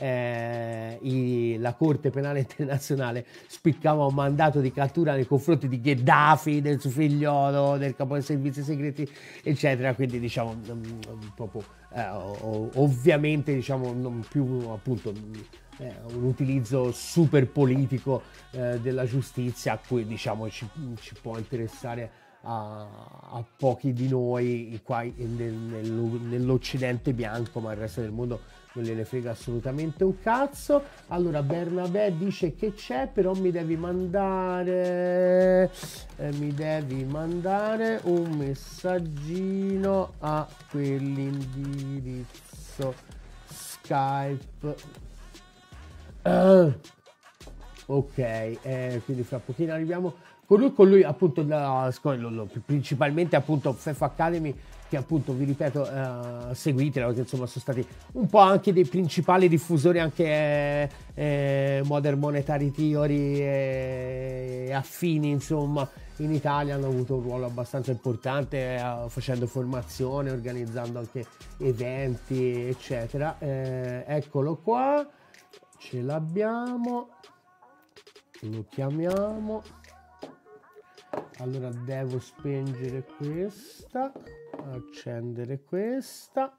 eh, i, la Corte Penale Internazionale spiccava un mandato di cattura nei confronti di Gheddafi, del suo figliolo, del capo dei servizi segreti, eccetera. Quindi diciamo mm, mm, proprio, eh, ovviamente diciamo non più appunto mm, eh, un utilizzo super politico eh, della giustizia a cui diciamo ci, ci può interessare a, a, pochi di noi qua nel, nell'Occidente bianco, ma il resto del mondo non gliene frega assolutamente un cazzo. Allora Bernabé dice che c'è, però mi devi mandare, eh, mi devi mandare un messaggino a quell'indirizzo Skype. Uh, ok, eh, quindi fra pochino arriviamo con lui, con lui appunto da, principalmente appunto FEF Academy che appunto vi ripeto eh, seguitela perché insomma sono stati un po' anche dei principali diffusori anche eh, eh Modern Monetary Theory e affini insomma in Italia hanno avuto un ruolo abbastanza importante eh, facendo formazione, organizzando anche eventi eccetera eh, eccolo qua ce l'abbiamo lo chiamiamo allora devo spengere questa accendere questa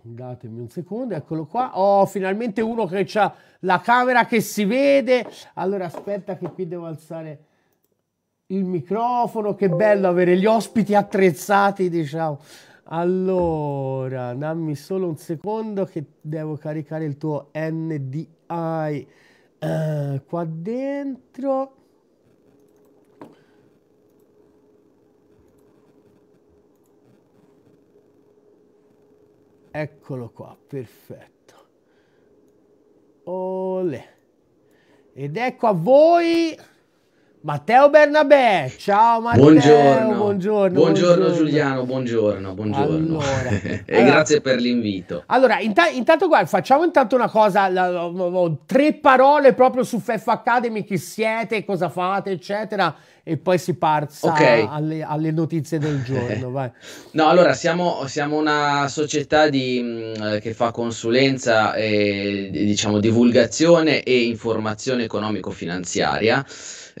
datemi un secondo eccolo qua oh finalmente uno che ha la camera che si vede allora aspetta che qui devo alzare il microfono che bello avere gli ospiti attrezzati diciamo allora dammi solo un secondo che devo caricare il tuo NDI eh, qua dentro Eccolo qua, perfetto. Olè. Ed ecco a voi Matteo Bernabé. Ciao Matteo. Buongiorno. Buongiorno, buongiorno, buongiorno. Giuliano, buongiorno. buongiorno. Allora. e allora, grazie per l'invito. Allora, inta intanto guarda, facciamo intanto una cosa, tre parole proprio su FF Academy, chi siete, cosa fate, eccetera e poi si parsa okay. alle, alle, notizie del giorno. Vai. No, allora siamo, siamo una società di, mm, che fa consulenza e diciamo divulgazione e informazione economico-finanziaria.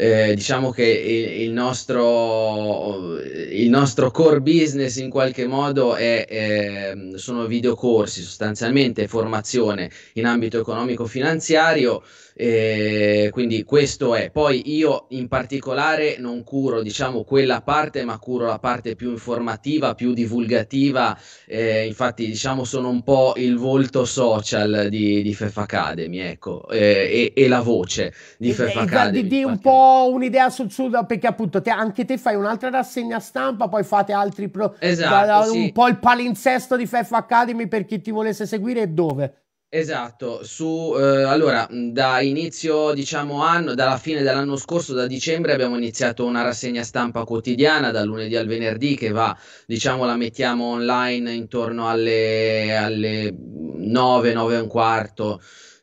Eh, diciamo che il, nostro, il nostro core business in qualche modo è, è, sono videocorsi, sostanzialmente formazione in ambito economico-finanziario. E eh, quindi questo è. Poi io in particolare non curo, diciamo, quella parte, ma curo la parte più informativa, più divulgativa. Eh, infatti, diciamo, sono un po' il volto social di, di FEF Academy, ecco, eh, e, e, la voce di FEF Academy. Di, di un po' un'idea sul sud, perché appunto te, anche te fai un'altra rassegna stampa, poi fate altri pro... Esatto, da, da, sì. un po' il palinsesto di FEF Academy per chi ti volesse seguire e dove. Esatto, su, eh, allora da inizio diciamo anno, dalla fine dell'anno scorso, da dicembre abbiamo iniziato una rassegna stampa quotidiana dal lunedì al venerdì che va, diciamo la mettiamo online intorno alle, alle 9, 9 e un quarto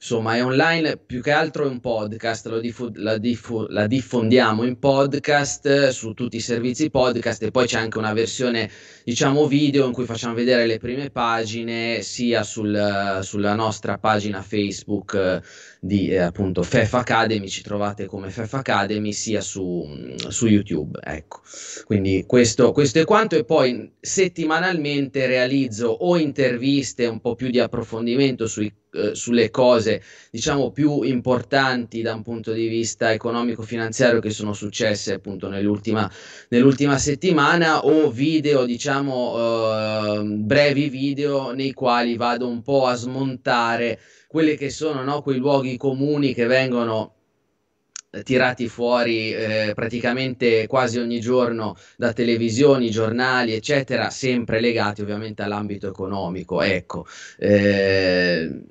Insomma, è online, più che altro è un podcast, diffu- la, diffu- la, diffondiamo in podcast su tutti i servizi podcast e poi c'è anche una versione, diciamo, video in cui facciamo vedere le prime pagine sia sul, sulla nostra pagina Facebook di eh, appunto FEF Academy, ci trovate come FEF Academy sia su, mm, su YouTube. Ecco, quindi questo, questo, è quanto. E poi settimanalmente realizzo o interviste un po' più di approfondimento sui, eh, sulle cose diciamo più importanti da un punto di vista economico-finanziario che sono successe appunto nell'ultima, nell'ultima settimana o video diciamo eh, brevi video nei quali vado un po' a smontare quelli che sono no, quei luoghi comuni che vengono eh, tirati fuori eh, praticamente quasi ogni giorno da televisioni, giornali, eccetera, sempre legati ovviamente all'ambito economico. Ecco, eh,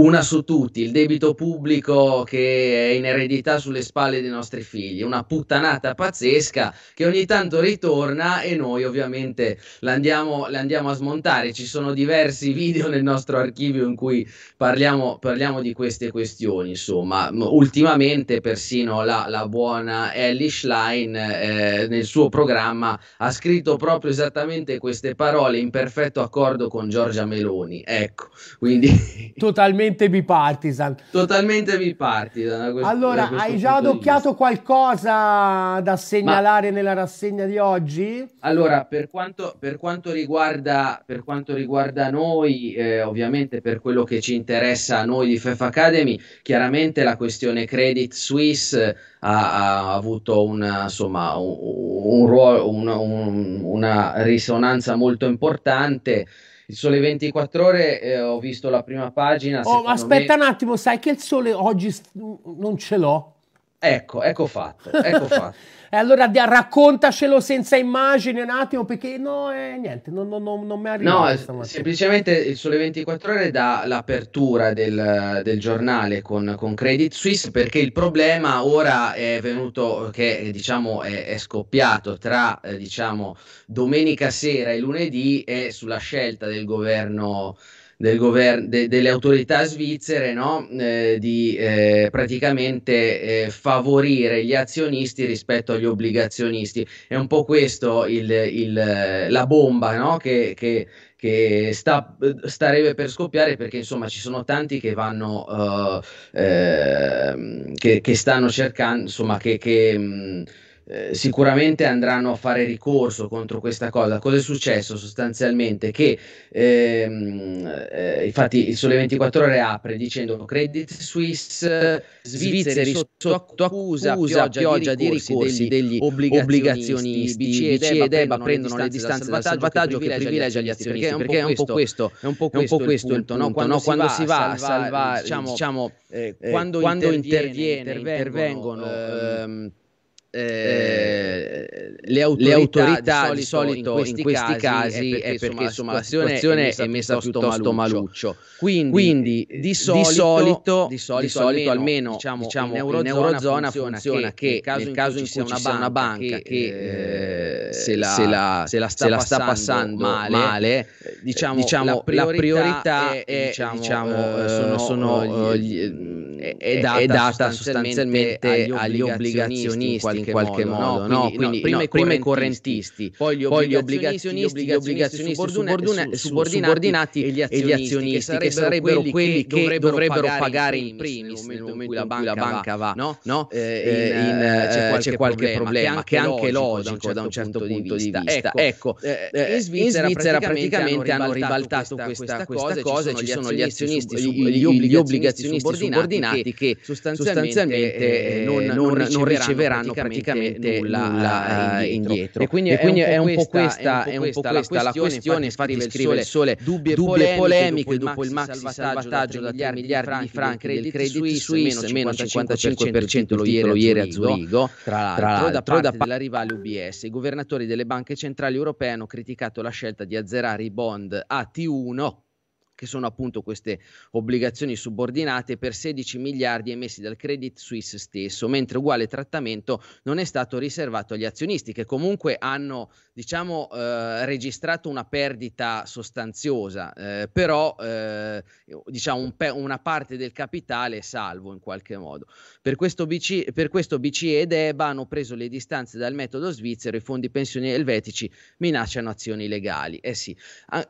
una su tutti, il debito pubblico che è in eredità sulle spalle dei nostri figli, una puttanata pazzesca che ogni tanto ritorna e noi ovviamente l'andiamo, a smontare. Ci sono diversi video nel nostro archivio in cui parliamo, parliamo di queste questioni, insomma, ultimamente persino la, la buona Ellie Schlein eh, nel suo programma ha scritto proprio esattamente queste parole in perfetto accordo con Giorgia Meloni, ecco, quindi totalmente totalmente bipartisan. Totalmente bipartisan. allora, hai già adocchiato qualcosa da segnalare Ma... nella rassegna di oggi? Allora, per quanto, per quanto, riguarda, per quanto riguarda noi, eh, ovviamente per quello che ci interessa a noi di FEF Academy, chiaramente la questione Credit Suisse eh, ha, ha avuto una, insomma, un, un ruolo, una, un, una risonanza molto importante. Il Sole 24 Ore eh, ho visto la prima pagina. Oh, aspetta me... un attimo, sai che il sole oggi non ce l'ho? Ecco, ecco fatto, ecco fatto. E allora raccontacelo senza immagini un attimo, perché no, eh, niente, non, non, non, non mi arriva. No, semplicemente il Sole 24 Ore dà l'apertura del, del giornale con, con, Credit Suisse, perché il problema ora è venuto, che eh, diciamo è, è scoppiato tra, eh, diciamo, domenica sera e lunedì, è sulla scelta del governo del governo, de, delle autorità svizzere no? eh, di eh, praticamente eh, favorire gli azionisti rispetto agli obbligazionisti. È un po' questo il, il, la bomba no? che, che che sta, starebbe per scoppiare perché insomma ci sono tanti che vanno uh, eh, ehm, che, che, stanno cercando insomma che, che mh, mm, eh, sicuramente andranno a fare ricorso contro questa cosa. Cosa è successo sostanzialmente? Che ehm, eh, infatti il Sole 24 Ore apre dicendo Credit Suisse svizzeri sotto accusa, pioggia, pioggia di ricorsi, degli, degli obbligazionisti, BCE ed EBA, prendono le distanze dal salvataggio che privilegia gli azionisti, perché è un po' questo, è un po' questo, il punto, no? quando, quando, si va a salvare, diciamo, diciamo eh, eh quando, quando interviene, intervengono, intervengono ehm, eh, le, autorità, le autorità, di solito, di solito in, questi in questi, casi, è perché, è perché insomma, la situazione è messa piuttosto maluccio. Quindi, Quindi eh, di, solito, di, solito, di solito, almeno, diciamo, diciamo, in, Eurozona in Eurozona funziona, funziona che, che nel caso in cui, in cui ci sia una banca, che, eh, eh, se, la, se, la, se, la, sta se passando, passando male, male diciamo, diciamo, la priorità, la priorità è, è, diciamo, diciamo sono, sono uh, gli, è, è, data, è data sostanzialmente, sostanzialmente, agli obbligazionisti in qualche, in qualche modo, modo no? Quindi, quindi no, prima, no, i prima, i correntisti, poi gli obbligazionisti, gli obbligazionisti, subordinati, subordinati e, gli e gli azionisti, che sarebbero, quelli che dovrebbero, dovrebbero pagare in primis nel momento in cui la banca, banca va, no? no? Eh, eh in, in, eh, eh, c'è, qualche c'è qualche problema, che è anche logico da un certo, certo, punto di vista. Ecco, ecco in Svizzera praticamente hanno ribaltato questa cosa, e ci sono gli azionisti, gli obbligazionisti subordinati candidati che, che sostanzialmente, sostanzialmente eh, eh non, non, riceveranno non, riceveranno praticamente nulla, nulla eh, eh, indietro. indietro. E quindi, e quindi è, un po' questa, è un po' questa, un po questa la questione, infatti, infatti scrive il sole, dubbie, dubbie polemiche dopo il maxi salvataggio da 3 miliardi di franchi del Credit Suisse, meno 55% lo titolo ieri a Zurigo, tra l'altro, da parte della rivale UBS. I governatori delle banche centrali europee hanno criticato la scelta di azzerare i bond a t 1 che sono appunto queste obbligazioni subordinate per 16 miliardi emessi dal Credit Suisse stesso, mentre uguale trattamento non è stato riservato agli azionisti che comunque hanno diciamo eh, registrato una perdita sostanziosa, eh, però eh, diciamo un pe- una parte del capitale è salvo in qualche modo. Per questo, BC- per questo BCE ed EBA hanno preso le distanze dal metodo svizzero, i fondi pensioni elvetici minacciano azioni legali. Eh sì, An-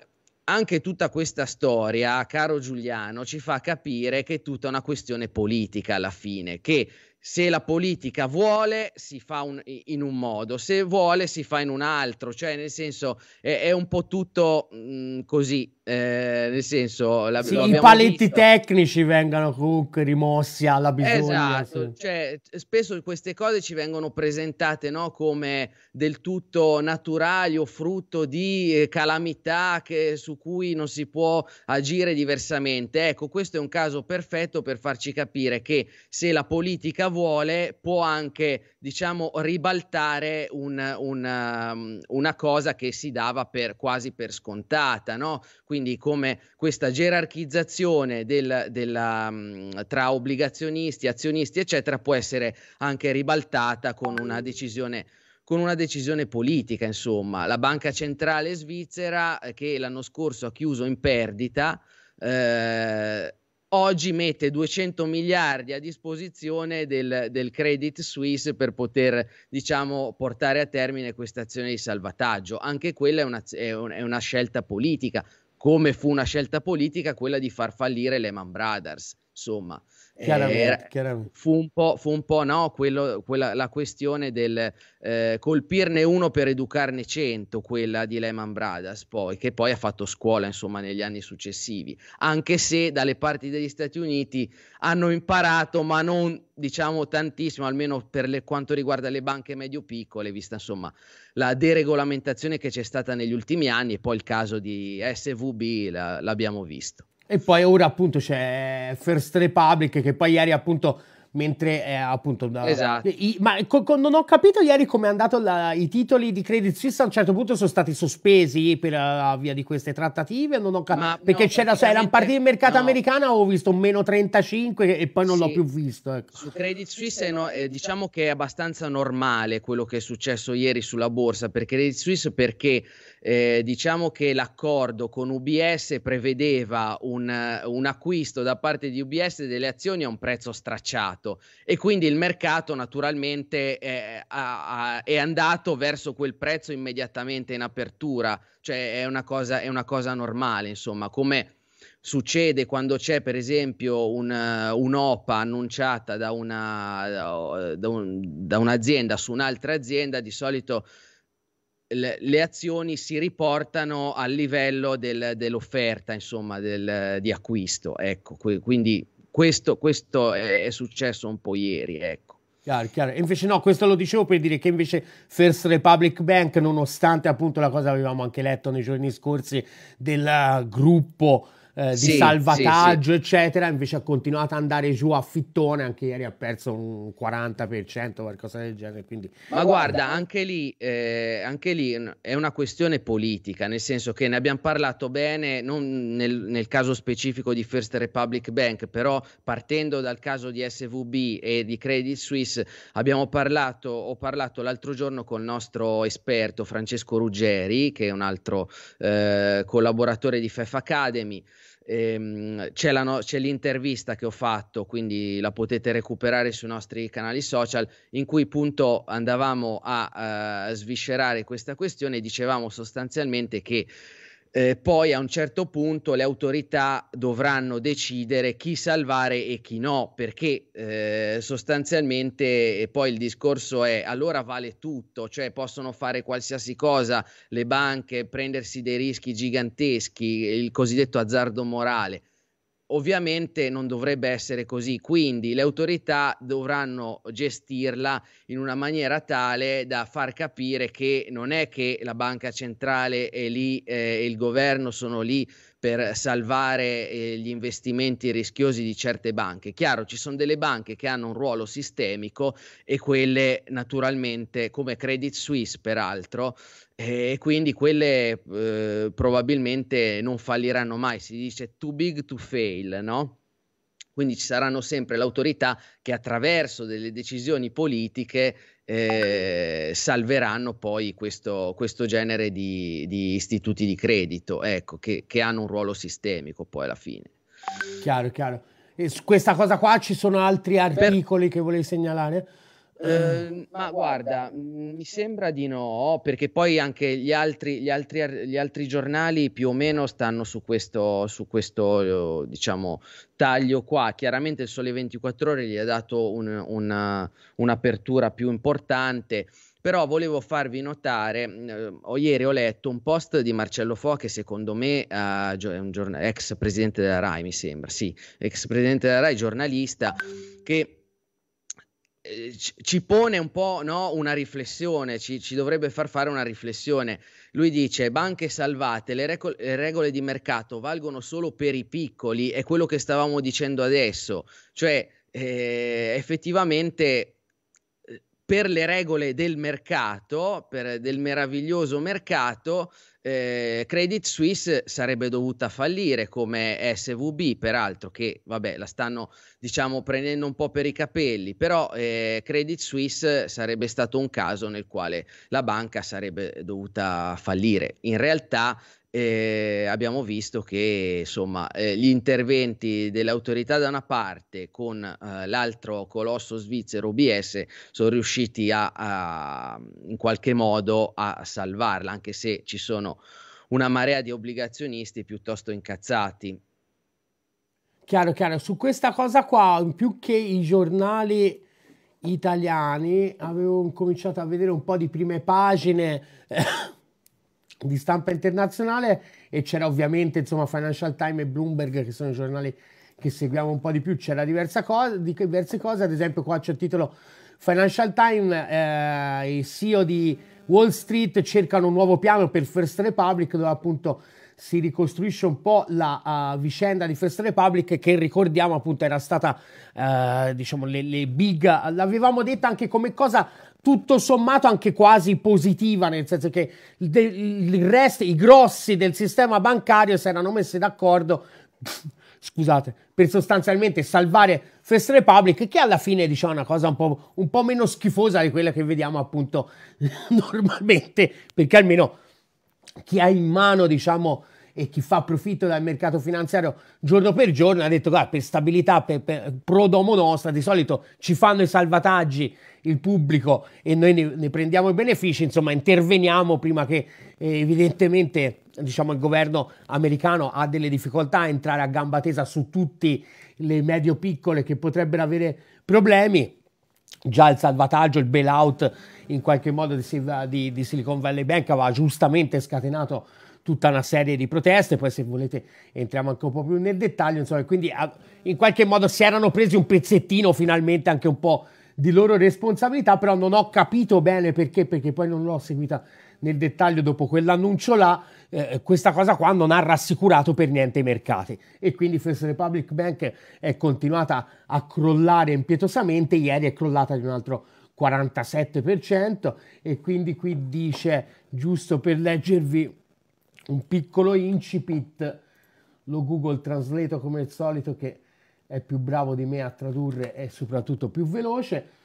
anche tutta questa storia, caro Giuliano, ci fa capire che è tutta una questione politica alla fine, che se la politica vuole si fa un, in un modo, se vuole si fa in un altro, cioè nel senso è, è un po' tutto mh, mm, così eh, nel senso, la, sì, i paletti visto. tecnici vengono comunque rimossi alla bisogna. Esatto, sì. cioè, spesso queste cose ci vengono presentate no, come del tutto naturali o frutto di eh, calamità che, su cui non si può agire diversamente. Ecco, questo è un caso perfetto per farci capire che se la politica vuole può anche, diciamo, ribaltare un, una, um, una cosa che si dava per, quasi per scontata, no? Quindi quindi come questa gerarchizzazione del, della, mm, tra obbligazionisti, azionisti, eccetera, può essere anche ribaltata con una decisione con una decisione politica, insomma. La Banca Centrale Svizzera, eh, che l'anno scorso ha chiuso in perdita, eh, oggi mette 200 miliardi a disposizione del, del, Credit Suisse per poter, diciamo, portare a termine questa azione di salvataggio. Anche quella è una, è un, è una scelta politica, come fu una scelta politica quella di far fallire Lehman Brothers. Insomma, Chiaramente, era, chiaramente. Fu un po', fu un po' no, quello, quella, la questione del eh, colpirne uno per educarne cento, quella di Lehman Brothers, poi, che poi ha fatto scuola insomma, negli anni successivi, anche se dalle parti degli Stati Uniti hanno imparato, ma non diciamo tantissimo, almeno per le, quanto riguarda le banche medio-piccole, vista insomma la deregolamentazione che c'è stata negli ultimi anni e poi il caso di SVB la, l'abbiamo visto. E poi ora appunto c'è First Republic che poi ieri appunto mentre è eh, appunto esatto. I, ma co, co, non ho capito ieri come è andato la, i titoli di Credit Suisse a un certo punto sono stati sospesi per uh, via di queste trattative non ho capito perché no, c'era cioè, praticamente... erano partiti del mercato no. americano ho visto meno 35 e poi non sì. l'ho più visto ecco. su Credit Suisse no, eh, diciamo che è abbastanza normale quello che è successo ieri sulla borsa per Credit Suisse perché eh, diciamo che l'accordo con UBS prevedeva un, eh, un acquisto da parte di UBS delle azioni a un prezzo stracciato e quindi il mercato naturalmente è, eh, è andato verso quel prezzo immediatamente in apertura, cioè è una cosa, è una cosa normale, insomma, come succede quando c'è per esempio un, eh, un'OPA annunciata da, una, da, un, da un'azienda su un'altra azienda, di solito le, le azioni si riportano al livello del, dell'offerta, insomma, del, di acquisto. Ecco, quindi questo, questo è, è successo un po' ieri, ecco. Chiaro, chiaro. invece no, questo lo dicevo per dire che invece First Republic Bank, nonostante appunto la cosa avevamo anche letto nei giorni scorsi del eh, gruppo eh, di sì, salvataggio, sì, sì. eccetera, invece ha continuato ad andare giù a fittone, anche ieri ha perso un 40%, qualcosa del genere. Quindi, ma, ma guarda, guarda, anche lì, eh, anche lì è una questione politica, nel senso che ne abbiamo parlato bene, non nel, nel caso specifico di First Republic Bank, però partendo dal caso di SVB e di Credit Suisse, abbiamo parlato, ho parlato l'altro giorno con il nostro esperto Francesco Ruggeri, che è un altro eh, collaboratore di FEF Academy. Ehm, c'è, no- c'è, l'intervista che ho fatto, quindi la potete recuperare sui nostri canali social, in cui appunto andavamo a, a eh, sviscerare questa questione e dicevamo sostanzialmente che eh, poi a un certo punto le autorità dovranno decidere chi salvare e chi no, perché eh, sostanzialmente poi il discorso è allora vale tutto, cioè possono fare qualsiasi cosa le banche, prendersi dei rischi giganteschi, il cosiddetto azzardo morale ovviamente non dovrebbe essere così, quindi le autorità dovranno gestirla in una maniera tale da far capire che non è che la banca centrale eh, e eh, il governo sono lì per salvare eh, gli investimenti rischiosi di certe banche. Chiaro, ci sono delle banche che hanno un ruolo sistemico e quelle naturalmente, come Credit Suisse peraltro, e quindi quelle eh, probabilmente non falliranno mai. Si dice too big to fail, no? Quindi ci saranno sempre le autorità che attraverso delle decisioni politiche eh, salveranno poi questo, questo genere di, di, istituti di credito, ecco, che, che, hanno un ruolo sistemico poi alla fine. Chiaro, chiaro. E su questa cosa qua ci sono altri articoli per... che volevi segnalare? Eh, ehm, ma guarda, mhmm, mi eh. sembra di no, perché poi anche gli altri, gli altri, gli altri giornali più o meno stanno su questo, su questo oh, diciamo, taglio qua. Chiaramente il Sole 24 Ore gli ha dato un, una, un'apertura più importante però volevo farvi notare, eh, oh, ieri ho letto un post di Marcello Fo che secondo me eh, è un giornal- ex presidente della RAI, mi sembra, sì, ex presidente della RAI, giornalista, che eh, ci pone un po' no, una riflessione, ci, ci, dovrebbe far fare una riflessione. Lui dice: Banche salvate, le, reco- le, regole di mercato valgono solo per i piccoli, è quello che stavamo dicendo adesso. Cioè, eh, effettivamente, eh, per le regole del mercato, per, del meraviglioso mercato, eh, Credit Suisse sarebbe dovuta fallire come SVB, peraltro che vabbè, la stanno diciamo prendendo un po' per i capelli, però eh, Credit Suisse sarebbe stato un caso nel quale la banca sarebbe dovuta fallire. In realtà eh, abbiamo visto che insomma, eh, gli interventi delle autorità da una parte con eh, l'altro colosso svizzero OBS sono riusciti a, a, in qualche modo a salvarla, anche se ci sono una marea di obbligazionisti piuttosto incazzati. Chiaro, chiaro, su questa cosa qua, più che i giornali italiani, avevo cominciato a vedere un po' di prime pagine. Eh, di stampa internazionale e c'era ovviamente insomma Financial Times e Bloomberg che sono i giornali che seguiamo un po' di più, c'era diversa cosa, diverse cose, ad esempio qua c'è il titolo Financial Times, eh, il CEO di Wall Street cercano un nuovo piano per First Republic dove appunto si ricostruisce un po' la uh, vicenda di First Republic che ricordiamo appunto era stata uh, diciamo le, le big l'avevamo detta anche come cosa tutto sommato anche quasi positiva, nel senso che il resto, i grossi del sistema bancario si erano messi d'accordo. Scusate, per sostanzialmente salvare First Republic, che alla fine diciamo una cosa un po', un po' meno schifosa di quella che vediamo appunto normalmente, perché almeno chi ha in mano, diciamo, e chi fa profitto dal mercato finanziario giorno per giorno ha detto guarda, per stabilità, per, per, pro nostra, di solito ci fanno i salvataggi il pubblico e noi ne, ne prendiamo i benefici, insomma interveniamo prima che eh, evidentemente diciamo, il governo americano ha delle difficoltà a entrare a gamba tesa su tutte le medio-piccole che potrebbero avere problemi già il salvataggio, il bailout in qualche modo di, di, di, Silicon Valley Bank aveva giustamente scatenato tutta una serie di proteste, poi se volete entriamo anche un po' più nel dettaglio, insomma, quindi ah, in qualche modo si erano presi un pezzettino finalmente anche un po' di loro responsabilità, però non ho capito bene perché, perché poi non l'ho seguita nel dettaglio dopo quell'annuncio là, eh, questa cosa qua non ha rassicurato per niente i mercati e quindi First Republic Bank è continuata a crollare impietosamente, ieri è crollata di un altro 47% e quindi qui dice, giusto per leggervi un piccolo incipit, lo Google Translate come al solito che è più bravo di me a tradurre e soprattutto più veloce,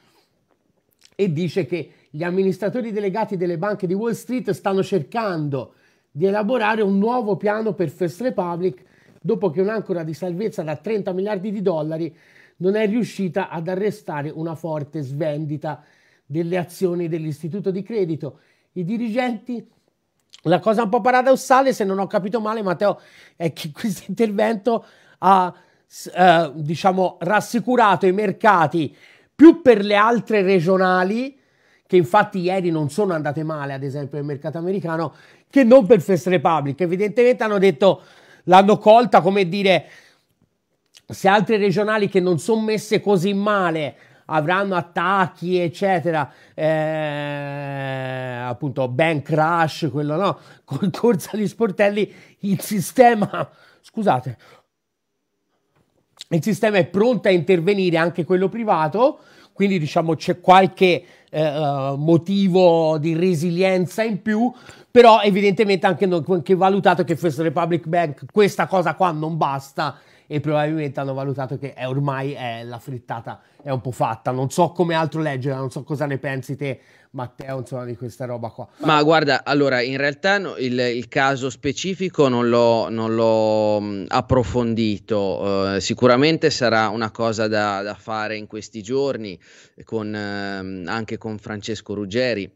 e dice che gli amministratori delegati delle banche di Wall Street stanno cercando di elaborare un nuovo piano per First Republic dopo che un'ancora di salvezza da 30 miliardi di dollari non è riuscita ad arrestare una forte svendita delle azioni dell'istituto di credito. I dirigenti la cosa un po' paradossale, se non ho capito male, Matteo, è che questo intervento ha eh, diciamo, rassicurato i mercati più per le altre regionali, che infatti ieri non sono andate male, ad esempio nel mercato americano, che non per First Republic. Evidentemente hanno detto, l'hanno colta come dire, se altre regionali che non sono messe così male avranno attacchi, eccetera, eh, appunto bank crash, quello no, con corsa agli sportelli, il sistema, scusate, il sistema è pronto a intervenire anche quello privato, quindi diciamo c'è qualche eh, eh motivo di resilienza in più, però evidentemente anche, non, anche valutato che fosse Republic Bank questa cosa qua non basta e probabilmente hanno valutato che è eh, ormai è eh, la frittata è un po' fatta. Non so come altro leggere, non so cosa ne pensi te, Matteo, insomma, di questa roba qua. Ma guarda, allora, in realtà no, il, il, caso specifico non l'ho, non l'ho mm, approfondito. Uh, sicuramente sarà una cosa da, da, fare in questi giorni, con, uh, anche con Francesco Ruggeri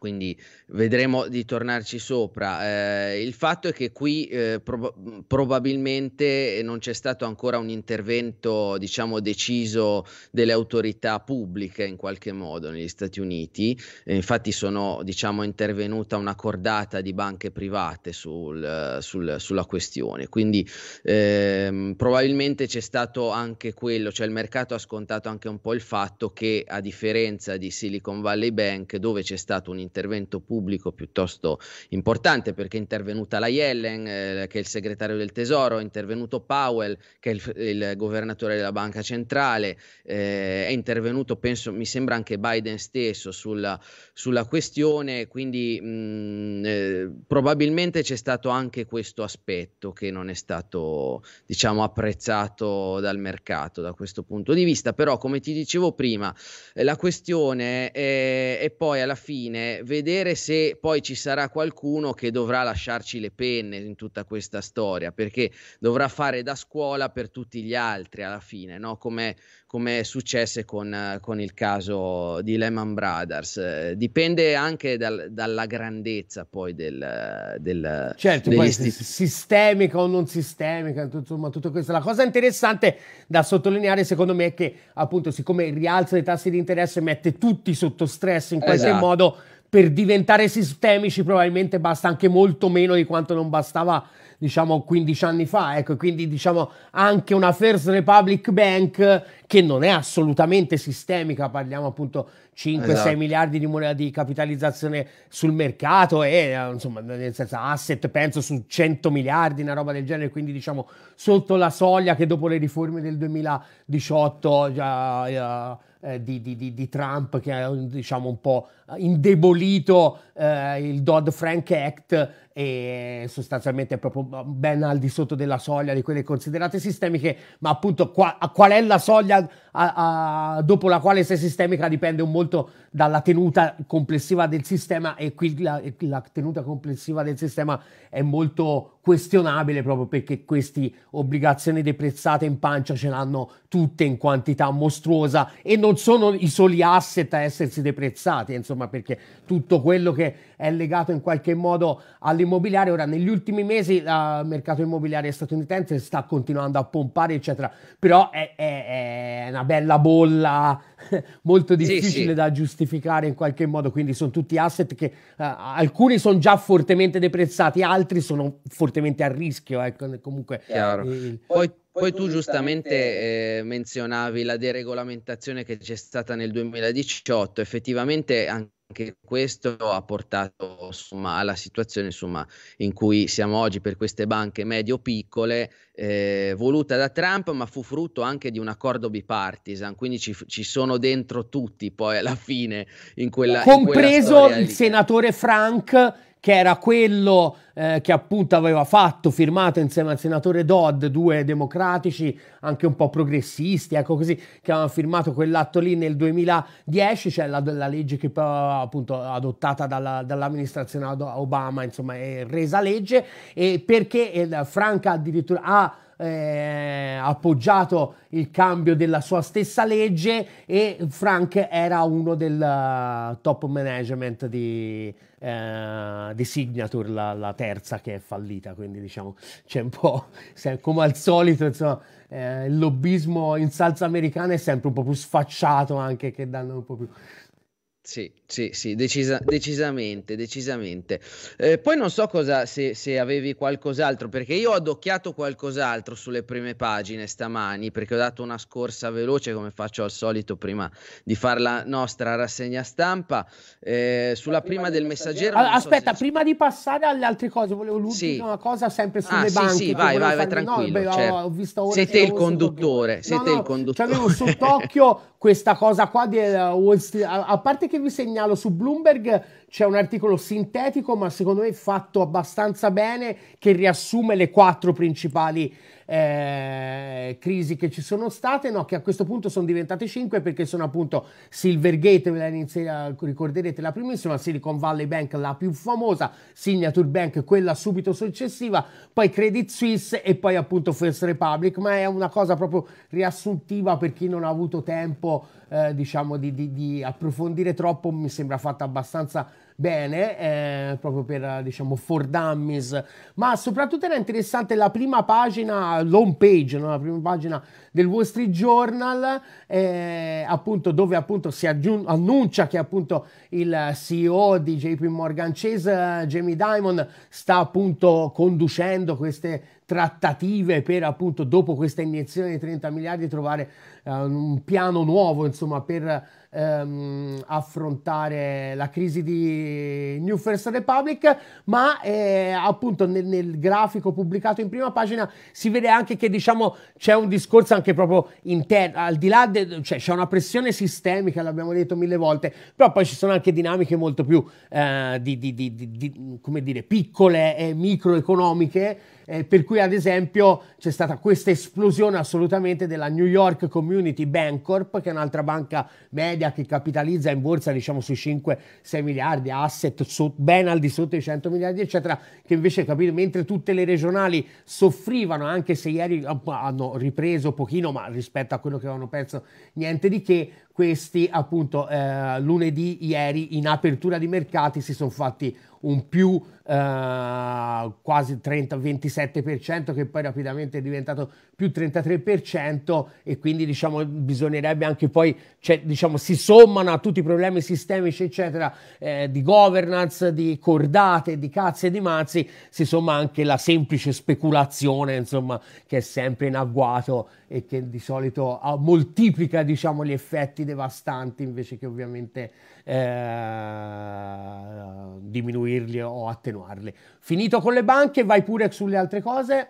quindi vedremo di tornarci sopra. Eh, il fatto è che qui eh, prob- probabilmente non c'è stato ancora un intervento, diciamo, deciso delle autorità pubbliche in qualche modo negli Stati Uniti. Eh, infatti sono, diciamo, intervenuta una cordata di banche private sul, sul, sulla questione. Quindi ehm, probabilmente c'è stato anche quello, cioè il mercato ha scontato anche un po' il fatto che a differenza di Silicon Valley Bank, dove c'è stato un intervento intervento pubblico piuttosto importante perché è intervenuta la Yellen, eh, che è il segretario del Tesoro, è intervenuto Powell, che è il, il governatore della Banca Centrale, eh, è intervenuto, penso, mi sembra anche Biden stesso sulla, sulla questione, quindi mh, mm, eh, probabilmente c'è stato anche questo aspetto che non è stato, diciamo, apprezzato dal mercato da questo punto di vista, però come ti dicevo prima, eh, la questione è, è poi alla fine vedere se poi ci sarà qualcuno che dovrà lasciarci le penne in tutta questa storia, perché dovrà fare da scuola per tutti gli altri alla fine, no? come come successe con, con, il caso di Lehman Brothers. Eh, dipende anche dal, dalla grandezza poi del... del certo, poi isti- sistemica o non sistemica, insomma tutto questo. La cosa interessante da sottolineare secondo me è che appunto siccome il rialzo dei tassi di interesse mette tutti sotto stress in qualche esatto. modo, per diventare sistemici probabilmente basta anche molto meno di quanto non bastava diciamo 15 anni fa, ecco, quindi diciamo anche una First Republic Bank che non è assolutamente sistemica, parliamo appunto 5-6 esatto. miliardi di, moneta di capitalizzazione sul mercato e eh, insomma nel senso asset penso su 100 miliardi, una roba del genere, quindi diciamo sotto la soglia che dopo le riforme del 2018 già, eh, di, di, di, Trump che è diciamo un po' Eh, indebolito eh, il Dodd-Frank Act e sostanzialmente è proprio ben al di sotto della soglia di quelle considerate sistemiche, ma appunto qua, qual è la soglia a, a, dopo la quale sei sistemica dipende molto dalla tenuta complessiva del sistema e qui la, la tenuta complessiva del sistema è molto questionabile proprio perché queste obbligazioni deprezzate in pancia ce l'hanno tutte in quantità mostruosa e non sono i soli asset a essersi deprezzati, insomma insomma, perché tutto quello che è legato in qualche modo all'immobiliare. Ora, negli ultimi mesi il mercato immobiliare statunitense sta continuando a pompare, eccetera, però è, è, è una bella bolla molto difficile sì, sì. da giustificare in qualche modo, quindi sono tutti asset che eh, alcuni sono già fortemente deprezzati, altri sono fortemente a rischio, eh, comunque. Eh, poi, poi tu giustamente eh, menzionavi la deregolamentazione che c'è stata nel 2018, effettivamente anche anche questo ha portato insomma, alla situazione insomma, in cui siamo oggi per queste banche medio-piccole, eh, voluta da Trump, ma fu frutto anche di un accordo bipartisan, quindi ci, ci sono dentro tutti poi alla fine in quella... Compreso in quella il lì. senatore Frank che era quello eh, che appunto aveva fatto, firmato insieme al senatore Dodd, due democratici anche un po' progressisti, ecco così, che avevano firmato quell'atto lì nel 2010, cioè la, la legge che poi appunto adottata dalla, dall'amministrazione Obama, insomma, è resa legge, e perché Franca addirittura ha... Ah, eh, appoggiato il cambio della sua stessa legge e Frank era uno del eh, top management di, eh, di Signature, la, la, terza che è fallita, quindi diciamo c'è un po', come al solito, insomma, eh, il lobbismo in salsa americana è sempre un po' più sfacciato anche che danno un po' più... Sì, sì, sì, decisa, decisamente, decisamente. Eh, poi non so cosa, se, se, avevi qualcos'altro, perché io ho adocchiato qualcos'altro sulle prime pagine stamani, perché ho dato una scorsa veloce, come faccio al solito prima di fare la nostra rassegna stampa, eh, sulla prima, prima, del messaggero. messaggero aspetta, so se... prima di passare alle altre cose, volevo l'ultima sì. cosa sempre sulle ah, banche. Sì, sì, vai, vai, vai, tranquillo. No, beh, certo. ho visto ora sei il conduttore, sei no, te no, il cioè conduttore. C'avevo sott'occhio questa cosa qua di Wall Street, a parte che vi segnalo segnalo su Bloomberg c'è un articolo sintetico, ma secondo me fatto abbastanza bene, che riassume le quattro principali eh, crisi che ci sono state, no, che a questo punto sono diventate cinque perché sono appunto Silvergate, ve la inizia, ricorderete la primissima, Silicon Valley Bank la più famosa, Signature Bank quella subito successiva, poi Credit Suisse e poi appunto First Republic, ma è una cosa proprio riassuntiva per chi non ha avuto tempo eh, diciamo di, di, di approfondire troppo, mi sembra fatta abbastanza bene, eh, proprio per diciamo for dummies, ma soprattutto era interessante la prima pagina, l'home page, no? la prima pagina del Wall Street Journal, eh, appunto dove appunto si aggiun- annuncia che appunto il CEO di JP Morgan Chase, eh, Jamie Dimon, sta appunto conducendo queste trattative per appunto dopo questa iniezione di 30 miliardi trovare eh, un piano nuovo, insomma, per ehm, affrontare la crisi di New First Republic, ma eh, appunto nel, nel, grafico pubblicato in prima pagina si vede anche che diciamo c'è un discorso anche proprio interno, al di là, de, cioè c'è una pressione sistemica, l'abbiamo detto mille volte, però poi ci sono anche dinamiche molto più, eh, di, di, di, come dire, piccole e microeconomiche eh, per cui ad esempio c'è stata questa esplosione assolutamente della New York Community Bancorp, che è un'altra banca media che capitalizza in borsa diciamo sui 5-6 miliardi, asset su, ben al di sotto dei 100 miliardi, eccetera, che invece capite, mentre tutte le regionali soffrivano, anche se ieri eh, hanno ripreso pochino, ma rispetto a quello che avevano perso niente di che, questi appunto eh, lunedì ieri in apertura di mercati si sono fatti un più eh, quasi 30-27% che poi rapidamente è diventato più 33% e quindi diciamo bisognerebbe anche poi cioè, diciamo si sommano a tutti i problemi sistemici eccetera eh, di governance di cordate di cazze e di mazzi si somma anche la semplice speculazione insomma che è sempre in agguato e che di solito ah, moltiplica diciamo, gli effetti devastanti invece che ovviamente eh, diminuirli o attenuarli. Finito con le banche, vai pure sulle altre cose.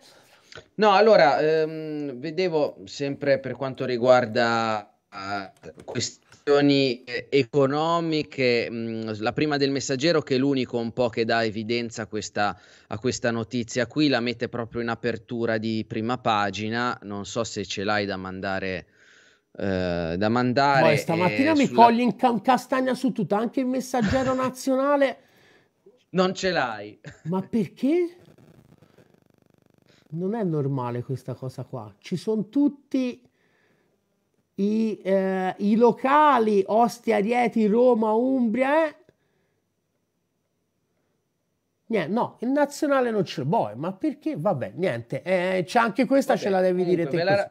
No, allora, ehm, vedevo sempre per quanto riguarda uh, questioni eh, economiche, mm, la prima del messaggero che è l'unico un po' che dà evidenza a questa, a questa notizia qui, la mette proprio in apertura di prima pagina, non so se ce l'hai da mandare. Uh, da mandare. Poi boh, stamattina eh, mi sulla... cogli in ca- castagna su tutto, anche il messaggero nazionale. Non ce l'hai. Ma perché? Non è normale questa cosa qua. Ci sono tutti i, eh, i locali Ostia, Rieti, Roma, Umbria. Eh? Niente, no, il nazionale non ce l'ho, boh, ma perché? Vabbè, niente, eh, c'è anche questa, Vabbè, ce la devi comunque, dire te. Ve la,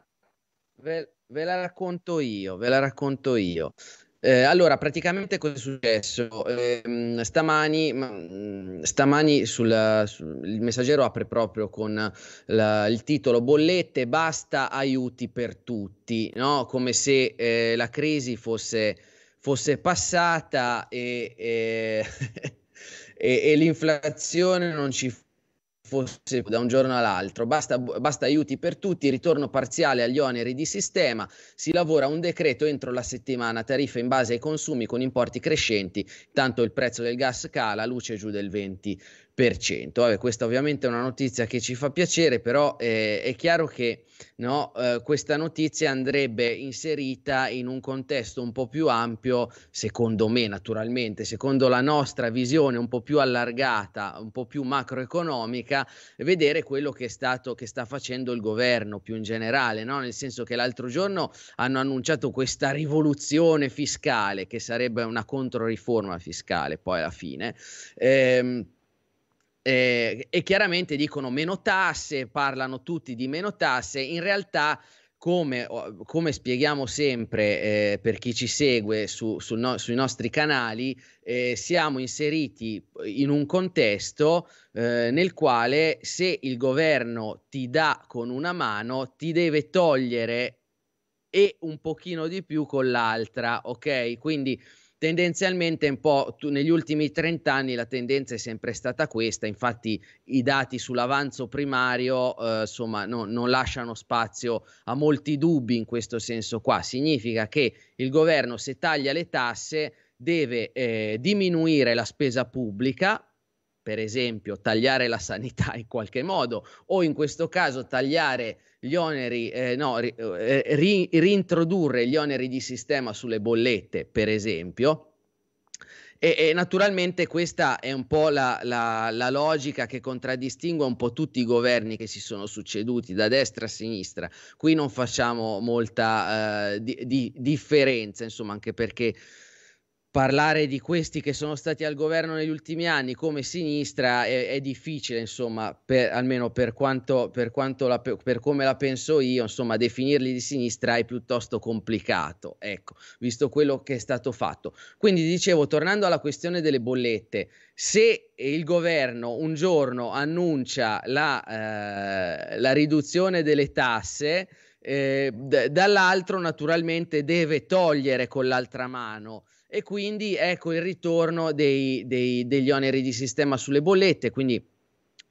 ve, ve la racconto io, ve la racconto io. Eh, allora, praticamente cosa è successo? Eh, stamani, mm, stamani sul, sul, il messaggero apre proprio con la, il titolo Bollette, basta aiuti per tutti, no? come se eh, la crisi fosse, fosse passata e, e, eh, e, e l'inflazione non ci fosse fosse da un giorno all'altro. Basta, basta, aiuti per tutti, ritorno parziale agli oneri di sistema, si lavora un decreto entro la settimana, tariffe in base ai consumi con importi crescenti, tanto il prezzo del gas cala, luce giù del 20%. Vabbè, questa ovviamente è una notizia che ci fa piacere, però eh, è chiaro che no, eh, questa notizia andrebbe inserita in un contesto un po' più ampio, secondo me naturalmente, secondo la nostra visione un po' più allargata, un po' più macroeconomica, vedere quello che, è stato, che sta facendo il governo più in generale, no? nel senso che l'altro giorno hanno annunciato questa rivoluzione fiscale, che sarebbe una controriforma fiscale poi alla fine. Ehm, eh, e chiaramente dicono meno tasse, parlano tutti di meno tasse, in realtà come, come spieghiamo sempre eh, per chi ci segue su, su no, sui nostri canali, eh, siamo inseriti in un contesto eh, nel quale se il governo ti dà con una mano, ti deve togliere e un pochino di più con l'altra, ok? Quindi Tendenzialmente un po' tu, negli ultimi 30 anni la tendenza è sempre stata questa, infatti i dati sull'avanzo primario eh, insomma no, non lasciano spazio a molti dubbi in questo senso qua, significa che il governo se taglia le tasse deve eh, diminuire la spesa pubblica per esempio tagliare la sanità in qualche modo o in questo caso tagliare gli oneri, eh, no, ri, eh, eh, ri, rintrodurre gli oneri di sistema sulle bollette, per esempio. E, e naturalmente questa è un po' la, la, la, logica che contraddistingue un po' tutti i governi che si sono succeduti da destra a sinistra. Qui non facciamo molta eh, di, di differenza, insomma, anche perché parlare di questi che sono stati al governo negli ultimi anni come sinistra è, è difficile, insomma, per, almeno per, quanto, per, quanto la, per, come la penso io, insomma, definirli di sinistra è piuttosto complicato, ecco, visto quello che è stato fatto. Quindi dicevo, tornando alla questione delle bollette, se il governo un giorno annuncia la, eh, la riduzione delle tasse, eh, d- dall'altro naturalmente deve togliere con l'altra mano e quindi ecco il ritorno dei, dei, degli oneri di sistema sulle bollette, quindi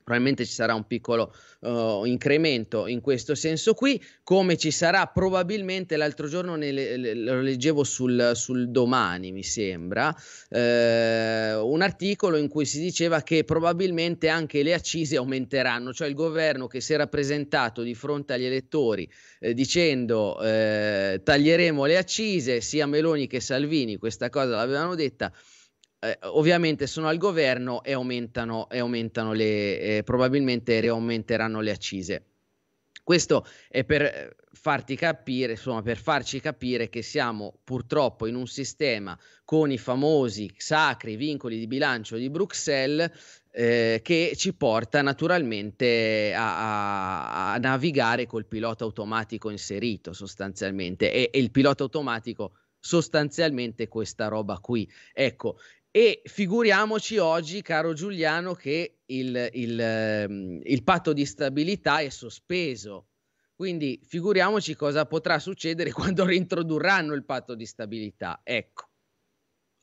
probabilmente ci sarà un piccolo uh, incremento in questo senso qui, come ci sarà probabilmente l'altro giorno nelle, lo leggevo sul, sul, domani, mi sembra, eh, un articolo in cui si diceva che probabilmente anche le accise aumenteranno, cioè il governo che si era presentato di fronte agli elettori eh, dicendo eh, taglieremo le accise, sia Meloni che Salvini questa cosa l'avevano detta eh, ovviamente sono al governo e aumentano, e aumentano le, eh, probabilmente riaumenteranno le accise. Questo è per eh, farti capire, insomma, per farci capire che siamo purtroppo in un sistema con i famosi sacri vincoli di bilancio di Bruxelles eh, che ci porta naturalmente a, a, a, navigare col pilota automatico inserito sostanzialmente e, e il pilota automatico sostanzialmente questa roba qui. Ecco, e figuriamoci oggi, caro Giuliano, che il, il, ehm, il, patto di stabilità è sospeso. Quindi figuriamoci cosa potrà succedere quando reintrodurranno il patto di stabilità. Ecco,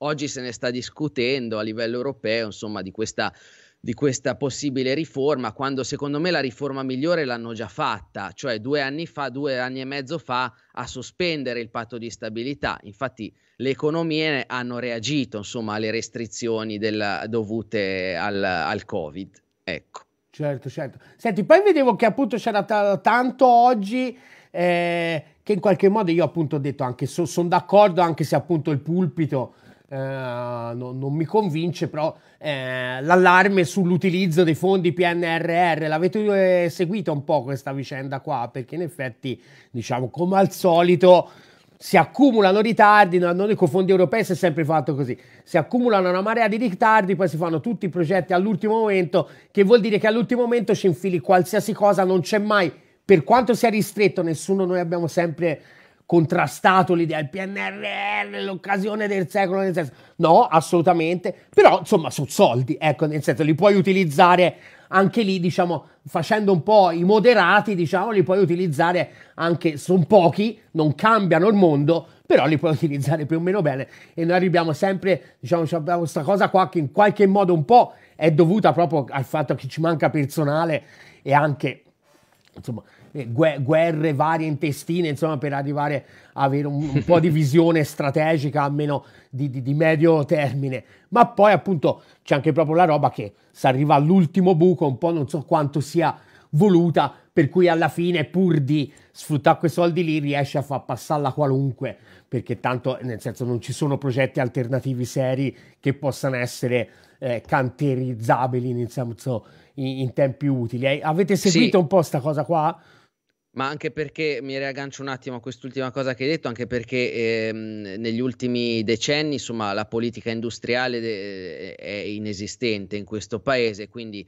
oggi se ne sta discutendo a livello europeo, insomma, di questa, di questa possibile riforma, quando secondo me la riforma migliore l'hanno già fatta, cioè due anni fa, due anni e mezzo fa, a sospendere il patto di stabilità. Infatti le economie hanno reagito insomma, alle restrizioni della, dovute al, al Covid. Ecco. Certo, certo. Senti, poi vedevo che appunto c'era t- tanto oggi eh, che in qualche modo io appunto ho detto anche so- sono d'accordo anche se appunto il pulpito eh, no- non mi convince, però eh, l'allarme sull'utilizzo dei fondi PNRR, l'avete eh, seguita un po' questa vicenda qua? Perché in effetti, diciamo, come al solito si accumulano ritardi, no, noi con i fondi europei si è sempre fatto così, si accumulano una marea di ritardi, poi si fanno tutti i progetti all'ultimo momento, che vuol dire che all'ultimo momento ci infili qualsiasi cosa, non c'è mai, per quanto sia ristretto, nessuno noi abbiamo sempre contrastato l'idea del PNRR, l'occasione del secolo, nel senso, no, assolutamente, però insomma sono soldi, ecco, nel senso li puoi utilizzare anche lì, diciamo, facendo un po' i moderati, diciamo, li puoi utilizzare anche, sono pochi, non cambiano il mondo, però li puoi utilizzare più o meno bene e noi arriviamo sempre, diciamo, abbiamo questa cosa qua che in qualche modo un po' è dovuta proprio al fatto che ci manca personale e anche, insomma, eh, guerre varie intestine, insomma, per arrivare a avere un, un po' di visione strategica, almeno di, di, di, medio termine. Ma poi, appunto, c'è anche proprio la roba che si arriva all'ultimo buco, un po' non so quanto sia voluta, per cui alla fine, pur di sfruttare quei soldi lì, riesce a far passarla qualunque, perché tanto, nel senso, non ci sono progetti alternativi seri che possano essere eh, canterizzabili, in, senso, in, in tempi utili. avete seguito sì. un po' sta cosa qua? ma anche perché mi riaggancio un attimo a quest'ultima cosa che hai detto, anche perché ehm, negli ultimi decenni insomma, la politica industriale de- eh, è inesistente in questo paese, quindi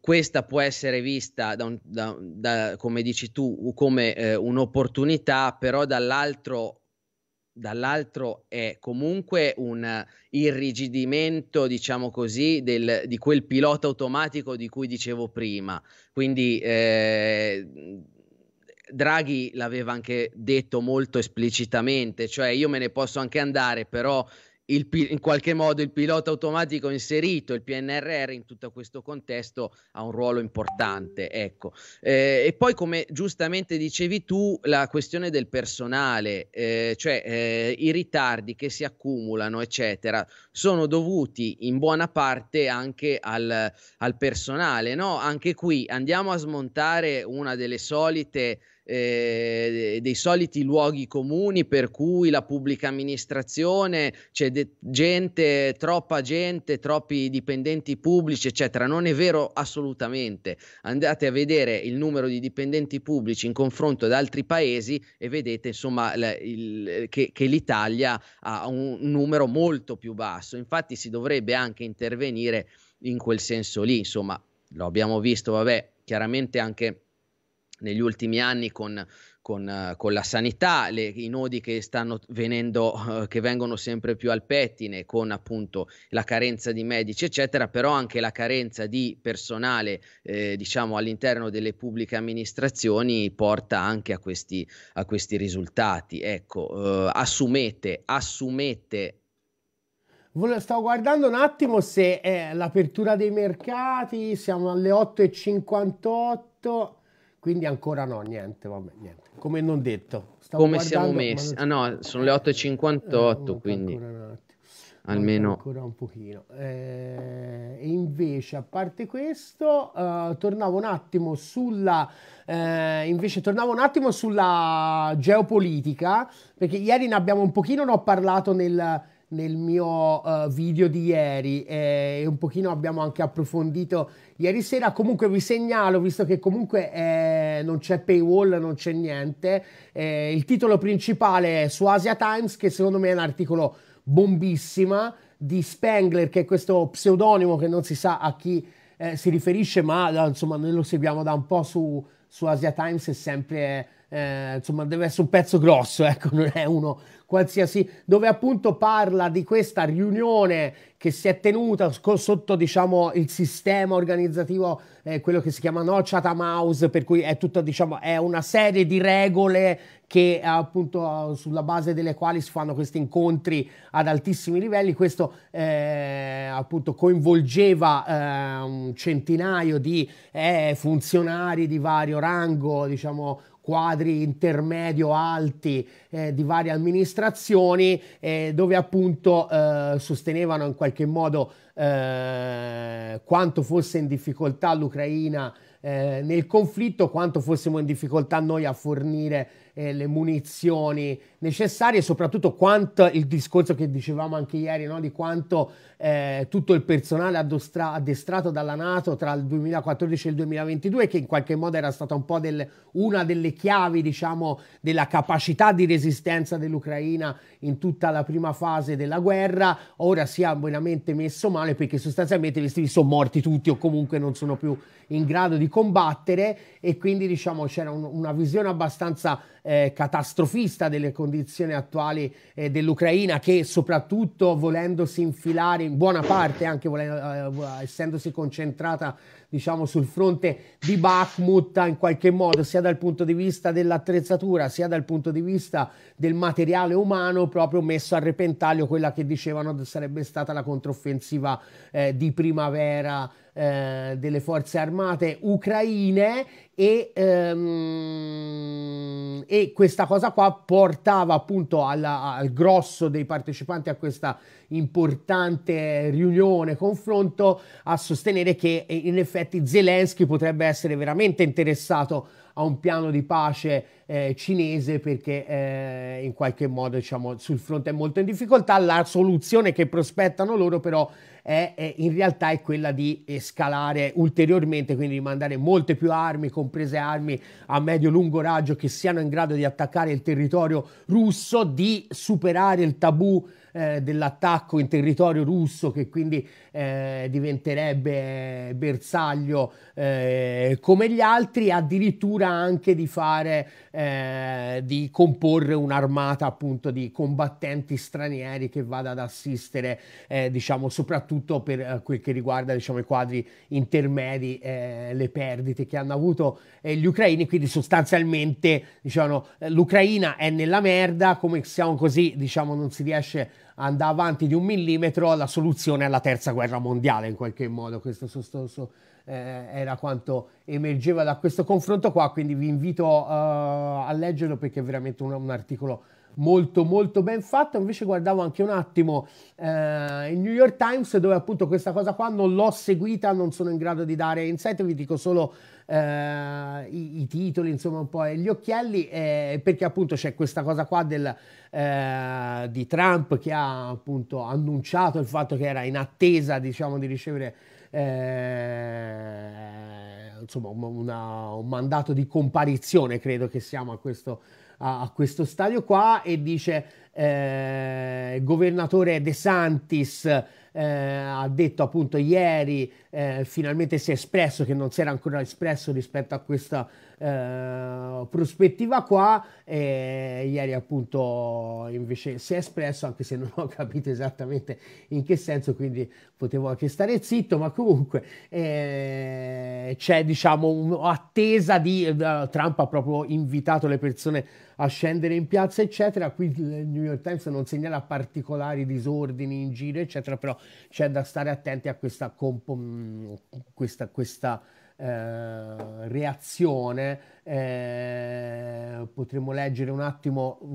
questa può essere vista, da un, da, da, come dici tu, come eh, un'opportunità, però dall'altro dall'altro è comunque un irrigidimento, diciamo così, del, di quel pilota automatico di cui dicevo prima. Quindi eh, Draghi l'aveva anche detto molto esplicitamente, cioè io me ne posso anche andare, però il, in qualche modo il pilota automatico inserito, il PNRR in tutto questo contesto ha un ruolo importante. Ecco. Eh, e poi come giustamente dicevi tu, la questione del personale, eh, cioè eh, i ritardi che si accumulano, eccetera, sono dovuti in buona parte anche al, al personale. No? Anche qui andiamo a smontare una delle solite... Eh, dei soliti luoghi comuni per cui la pubblica amministrazione c'è de- gente, troppa gente, troppi dipendenti pubblici, eccetera. Non è vero assolutamente. Andate a vedere il numero di dipendenti pubblici in confronto ad altri paesi e vedete insomma l- il, che, che l'Italia ha un numero molto più basso. Infatti si dovrebbe anche intervenire in quel senso lì, insomma, lo abbiamo visto, vabbè, chiaramente anche negli ultimi anni con, con, eh, con la sanità, le, i nodi che, stanno venendo, eh, che vengono sempre più al pettine con appunto la carenza di medici, eccetera, però anche la carenza di personale eh, diciamo, all'interno delle pubbliche amministrazioni porta anche a questi, a questi risultati. Ecco, eh, assumete, assumete Stavo guardando un attimo se è eh, l'apertura dei mercati, siamo alle 8.58. Quindi ancora no, niente, vabbè, niente. Come non detto. Come siamo messi? Ah no, sono le 8.58, eh, quindi un almeno ancora un pochino eh, e invece a parte questo eh, tornavo un attimo sulla eh, invece tornavo un attimo sulla geopolitica perché ieri ne abbiamo un pochino ne ho parlato nel, nel mio uh, video di ieri eh, e un pochino abbiamo anche approfondito Ieri sera comunque vi segnalo, visto che comunque eh, non c'è paywall, non c'è niente, eh, il titolo principale è su Asia Times, che secondo me è un articolo bombissima, di Spengler, che è questo pseudonimo che non si sa a chi eh, si riferisce, ma eh, insomma noi lo seguiamo da un po' su, su Asia Times e sempre... Eh, insomma deve essere un pezzo grosso, ecco, non è uno qualsiasi, dove appunto parla di questa riunione che si è tenuta sotto diciamo il sistema organizzativo, eh, quello che si chiama no, Chatham per cui è tutta diciamo è una serie di regole che eh, appunto sulla base delle quali si fanno questi incontri ad altissimi livelli, questo eh, appunto coinvolgeva eh, un centinaio di funzionari di vario rango, diciamo quadri intermedio alti eh, di varie amministrazioni eh, dove appunto eh, sostenevano in qualche modo eh, quanto fosse in difficoltà l'Ucraina eh, nel conflitto, quanto fossimo in difficoltà noi a fornire eh, le munizioni necessarie, soprattutto quanto il discorso che dicevamo anche ieri, no? di quanto eh, tutto il personale addostra, addestrato dalla Nato tra il 2014 e il 2022, che in qualche modo era stata un po' del, una delle chiavi diciamo, della capacità di resistenza dell'Ucraina in tutta la prima fase della guerra, ora si è veramente messo male perché sostanzialmente questi sono morti tutti o comunque non sono più in grado di combattere e quindi diciamo c'era un, una visione abbastanza eh, catastrofista delle condizioni attuali eh, dell'Ucraina che soprattutto volendosi infilare in buona parte, anche volendo, eh, essendosi concentrata diciamo sul fronte di Bakhmut in qualche modo sia dal punto di vista dell'attrezzatura sia dal punto di vista del materiale umano proprio messo a repentaglio quella che dicevano sarebbe stata la controffensiva eh, di primavera eh, delle forze armate ucraine e, ehm, e, questa cosa qua portava appunto alla, al grosso dei partecipanti a questa importante riunione, confronto, a sostenere che eh, in effetti Zelensky potrebbe essere veramente interessato a un piano di pace eh, cinese perché eh, in qualche modo diciamo, sul fronte è molto in difficoltà. La soluzione che prospettano loro però è, è, in realtà è quella di escalare ulteriormente, quindi di mandare molte più armi, comprese armi a medio-lungo raggio che siano in grado di attaccare il territorio russo, di superare il tabù eh, dell'attacco in territorio russo che quindi eh, diventerebbe bersaglio eh, come gli altri, addirittura anche di fare, eh, di comporre un'armata appunto di combattenti stranieri che vada ad assistere, eh, diciamo, soprattutto per eh, quel che riguarda diciamo, i quadri intermedi, le perdite che hanno avuto gli ucraini, quindi sostanzialmente diciamo, l'Ucraina è nella merda, come siamo così, diciamo, non si riesce andà avanti di un millimetro la soluzione alla terza guerra mondiale in qualche modo. Questo sostanzo eh, era quanto emergeva da questo confronto qua, quindi vi invito uh, a leggerlo perché è veramente un, un articolo molto molto ben fatto invece guardavo anche un attimo eh, il New York Times dove appunto questa cosa qua non l'ho seguita non sono in grado di dare insight vi dico solo eh, i, i, titoli insomma un po' e gli occhielli eh, perché appunto c'è questa cosa qua del, eh, di Trump che ha appunto annunciato il fatto che era in attesa diciamo di ricevere eh, insomma una, un mandato di comparizione credo che siamo a questo a, a questo stadio qua e dice eh, governatore De Santis eh, ha detto appunto ieri, eh, finalmente si è espresso che non si era ancora espresso rispetto a questa eh, prospettiva qua e ieri appunto invece si è espresso anche se non ho capito esattamente in che senso quindi potevo anche stare zitto ma comunque eh, c'è diciamo un'attesa di uh, Trump ha proprio invitato le persone a scendere in piazza eccetera qui il New York Times non segnala particolari disordini in giro eccetera però c'è da stare attenti a questa compo- mm, questa, questa eh, reazione, eh, potremmo leggere un attimo mh,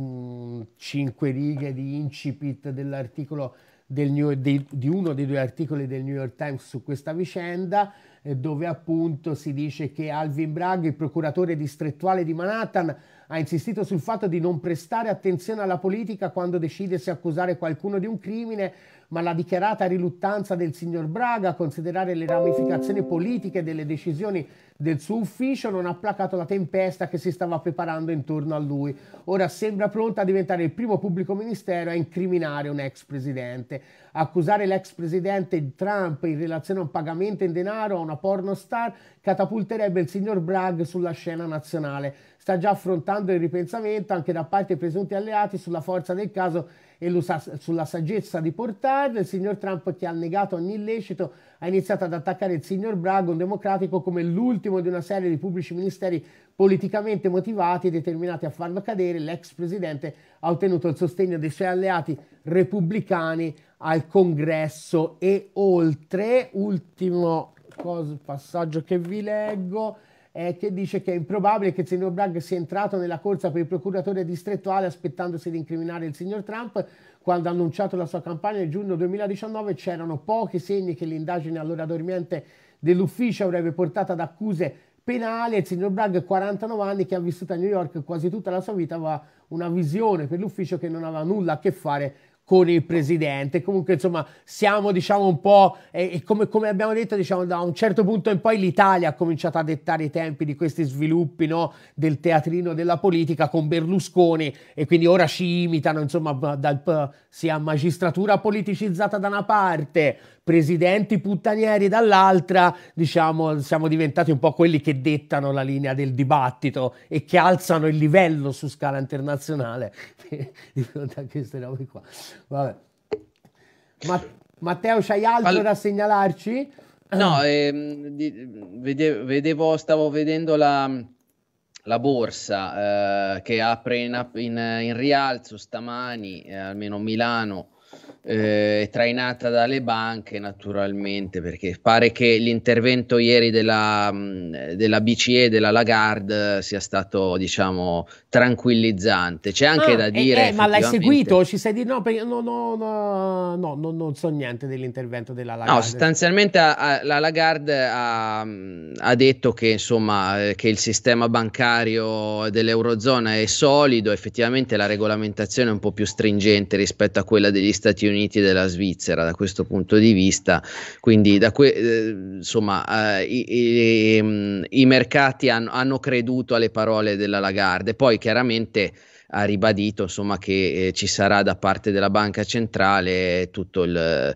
mm, cinque righe di incipit dell'articolo del New, di, di, uno dei due articoli del New York Times su questa vicenda, eh, dove appunto si dice che Alvin Bragg, il procuratore distrettuale di Manhattan, ha insistito sul fatto di non prestare attenzione alla politica quando decide se accusare qualcuno di un crimine ma la dichiarata riluttanza del signor Braga a considerare le ramificazioni politiche delle decisioni del suo ufficio non ha placato la tempesta che si stava preparando intorno a lui. Ora sembra pronta a diventare il primo pubblico ministero a incriminare un ex presidente. Accusare l'ex presidente Trump in relazione a un pagamento in denaro a una pornostar catapulterebbe il signor Bragg sulla scena nazionale. Sta già affrontando il ripensamento anche da parte dei presunti alleati sulla forza del caso e sulla saggezza di portarle. Il signor Trump, che ha negato ogni illecito, ha iniziato ad attaccare il signor Braga, un democratico, come l'ultimo di una serie di pubblici ministeri politicamente motivati e determinati a farlo cadere. L'ex presidente ha ottenuto il sostegno dei suoi alleati repubblicani al congresso e oltre, ultimo cosa, passaggio che vi leggo eh, che dice che è improbabile che il signor Bragg sia entrato nella corsa per il procuratore distrettuale aspettandosi di incriminare il signor Trump. Quando ha annunciato la sua campagna nel giugno 2019 c'erano pochi segni che l'indagine allora dormiente dell'ufficio avrebbe portato ad accuse penali. Il signor Bragg, 49 anni, che ha vissuto a New York quasi tutta la sua vita, aveva una visione per l'ufficio che non aveva nulla a che fare con con il presidente. Comunque, insomma, siamo, diciamo, un po' eh, come, come, abbiamo detto, diciamo, da un certo punto in poi l'Italia ha cominciato a dettare i tempi di questi sviluppi no, del teatrino della politica con Berlusconi e quindi ora ci imitano, insomma, dal, sia magistratura politicizzata da una parte, presidenti puttanieri dall'altra, diciamo, siamo diventati un po' quelli che dettano la linea del dibattito e che alzano il livello su scala internazionale di fronte a queste robe qua. Vabbè. Ma, Matteo, c'hai altro Al... da segnalarci? No, ehm, di, vedevo, vedevo, stavo vedendo la, la borsa eh, che apre in, in, in rialzo stamani, eh, almeno Milano eh, trainata dalle banche naturalmente perché pare che l'intervento ieri della, mm, della BCE della Lagarde sia stato diciamo tranquillizzante c'è anche ah, da eh, dire eh, eh, ma l'hai seguito ci sei di no, no, no, no, no non, non so niente dell'intervento della Lagarde no sostanzialmente a, a, la Lagarde ha, mm, ha detto che insomma eh, che il sistema bancario dell'eurozona è solido effettivamente la regolamentazione è un po' più stringente rispetto a quella degli Stati Uniti Uniti della Svizzera da questo punto di vista. Quindi, que- eh, insomma, eh, i, i, ehm, i, mercati hanno, hanno creduto alle parole della Lagarde. Poi chiaramente ha ribadito insomma, che eh, ci sarà da parte della banca centrale tutto il,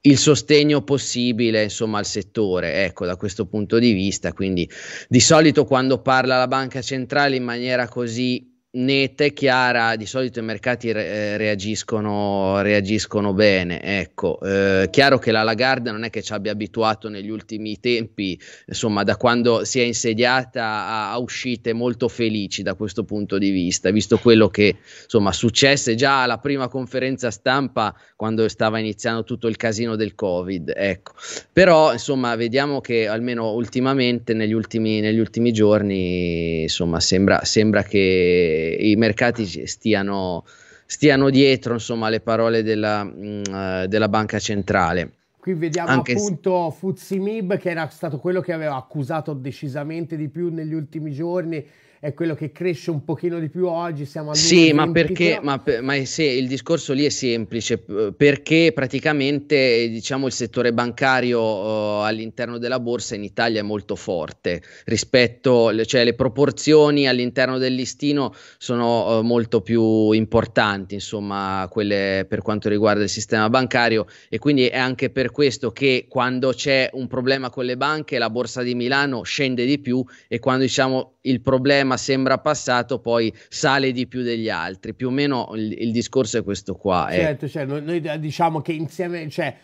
il sostegno possibile insomma, al settore, ecco, da questo punto di vista. Quindi di solito quando parla la banca centrale in maniera così netta e chiara, di solito i mercati re- eh, reagiscono, reagiscono, bene. Ecco, eh, chiaro che la Lagarde non è che ci abbia abituato negli ultimi tempi, insomma, da quando si è insediata a, a uscite molto felici da questo punto di vista, visto quello che insomma successe già alla prima conferenza stampa quando stava iniziando tutto il casino del Covid. Ecco, però insomma, vediamo che almeno ultimamente, negli ultimi, negli ultimi giorni, insomma, sembra, sembra che i mercati stiano, stiano dietro insomma, alle parole della, mh, mm, eh, della banca centrale. Qui vediamo Anche appunto Fuzzi Mib che era stato quello che aveva accusato decisamente di più negli ultimi giorni è quello che cresce un pochino di più oggi. Siamo sì, ma perché ma, ma sì, il discorso lì è semplice, perché praticamente diciamo, il settore bancario uh, all'interno della borsa in Italia è molto forte rispetto, cioè le proporzioni all'interno del listino sono uh, molto più importanti, insomma, quelle per quanto riguarda il sistema bancario e quindi è anche per questo che quando c'è un problema con le banche la borsa di Milano scende di più e quando diciamo il problema sembra passato, poi sale di più degli altri. Più o meno il, il discorso è questo qua. Eh. Certo, cioè, eh. cioè, noi diciamo che insieme... Cioè,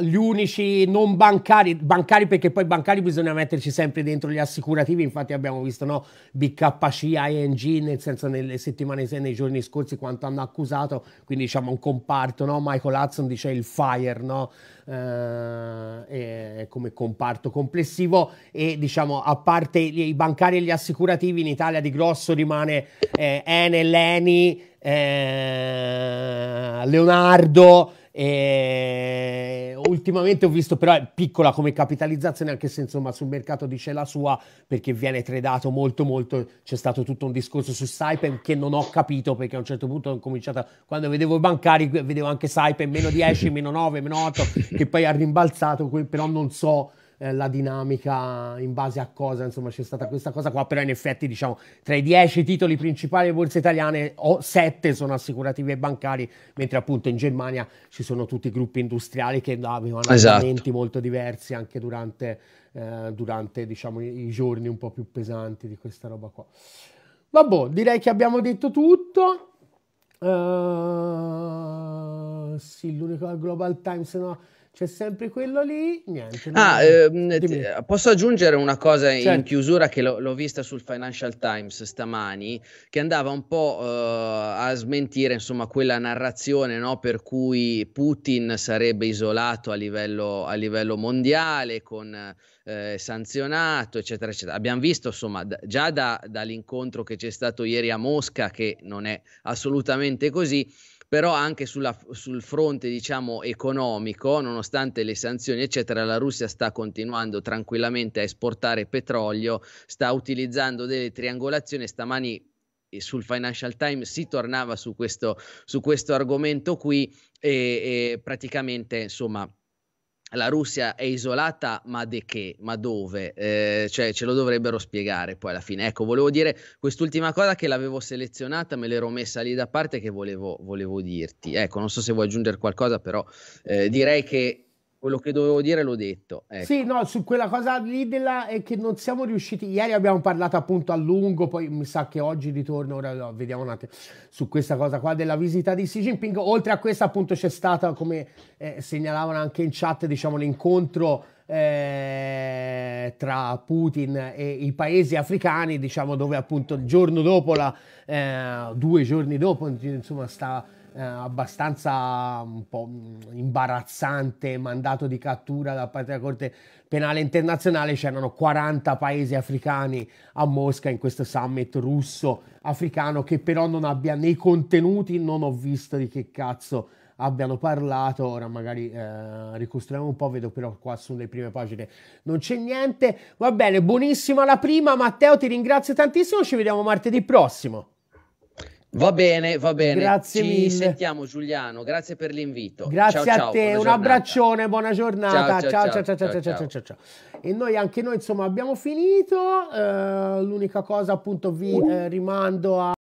gli unici non bancari, bancari perché poi bancari bisogna metterci sempre dentro gli assicurativi, infatti abbiamo visto no, BKC, ING, nel senso nelle settimane, nei giorni scorsi quanto hanno accusato, quindi diciamo un comparto, no? Michael Hudson dice il fire, no? Eh, come comparto complessivo e diciamo a parte i bancari e gli assicurativi in Italia di grosso rimane eh, Enel, Eni, eh, Leonardo, e ultimamente ho visto però è piccola come capitalizzazione, anche se insomma sul mercato dice la sua perché viene tradato molto molto. C'è stato tutto un discorso su Saipem che non ho capito perché a un certo punto ho cominciato, quando vedevo i bancari vedevo anche Saipem meno 10, meno 9, meno 8 che poi ha rimbalzato, però non so eh, la dinamica in base a cosa, insomma c'è stata questa cosa qua, però in effetti diciamo tra i dieci titoli principali delle borse italiane o sette sono assicurative e bancari, mentre appunto in Germania ci sono tutti i gruppi industriali che avevano esatto. andamenti molto diversi anche durante, eh, durante diciamo, i giorni un po' più pesanti di questa roba qua. Vabbè, direi che abbiamo detto tutto. Uh, sì, l'unico Global Times no c'è sempre quello lì, niente. Ah, ehm, posso aggiungere una cosa certo. in chiusura che l'ho, l'ho, vista sul Financial Times stamani, che andava un po' eh, a smentire insomma quella narrazione no, per cui Putin sarebbe isolato a livello, a livello mondiale con... Eh, sanzionato, eccetera, eccetera. Abbiamo visto, insomma, d- già da, dall'incontro che c'è stato ieri a Mosca, che non è assolutamente così, però anche sulla, sul fronte diciamo, economico, nonostante le sanzioni eccetera, la Russia sta continuando tranquillamente a esportare petrolio, sta utilizzando delle triangolazioni, stamani eh, sul Financial Times si tornava su questo, su questo argomento qui e, e praticamente insomma la Russia è isolata, ma de che? Ma dove? Eh, cioè, ce lo dovrebbero spiegare poi alla fine. Ecco, volevo dire quest'ultima cosa che l'avevo selezionata, me l'ero messa lì da parte che volevo, volevo dirti. Ecco, non so se vuoi aggiungere qualcosa, però eh, direi che quello che dovevo dire l'ho detto. Ecco. Sì, no, su quella cosa lì della, è che non siamo riusciti. Ieri abbiamo parlato appunto a lungo, poi mi sa che oggi ritorno, ora no, vediamo un attimo, su questa cosa qua della visita di Xi Jinping. Oltre a questa appunto c'è stata, come eh, segnalavano anche in chat, diciamo l'incontro eh, tra Putin e i paesi africani, diciamo dove appunto il giorno dopo, la, eh, due giorni dopo, insomma sta eh, abbastanza mm, un po' mm, imbarazzante mandato di cattura da parte della Corte Penale Internazionale, c'erano 40 paesi africani a Mosca in questo summit russo-africano che però non abbia nei contenuti, non ho visto di che cazzo abbiano parlato. Ora magari eh, ricostruiamo un po', vedo però qua sulle prime pagine non c'è niente. Va bene, buonissima la prima. Matteo, ti ringrazio tantissimo. Ci vediamo martedì prossimo. Va bene, va bene. Grazie Ci mille. sentiamo Giuliano, grazie per l'invito. Grazie ciao, a ciao, te, un giornata. abbraccione, buona giornata. Ciao ciao ciao ciao ciao ciao, ciao, ciao, ciao E noi anche noi insomma abbiamo finito, eh, l'unica cosa appunto vi uh. eh, rimando a